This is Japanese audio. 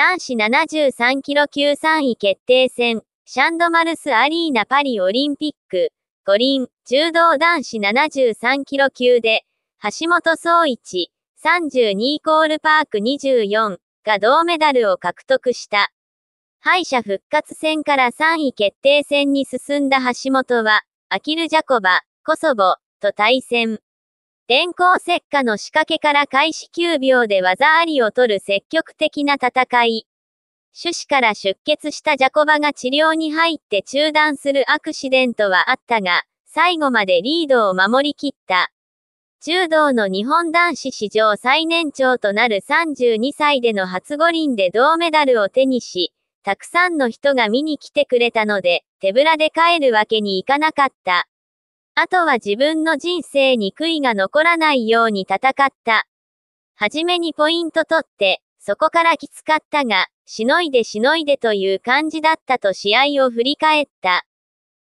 男子73キロ級3位決定戦、シャンドマルスアリーナパリオリンピック、五輪、柔道男子73キロ級で、橋本総一、32イコールパーク24が銅メダルを獲得した。敗者復活戦から3位決定戦に進んだ橋本は、アキル・ジャコバ、コソボ、と対戦。電光石火の仕掛けから開始9秒で技ありを取る積極的な戦い。趣旨から出血したジャコバが治療に入って中断するアクシデントはあったが、最後までリードを守りきった。柔道の日本男子史上最年長となる32歳での初五輪で銅メダルを手にし、たくさんの人が見に来てくれたので、手ぶらで帰るわけにいかなかった。あとは自分の人生に悔いが残らないように戦った。はじめにポイント取って、そこからきつかったが、しのいでしのいでという感じだったと試合を振り返った。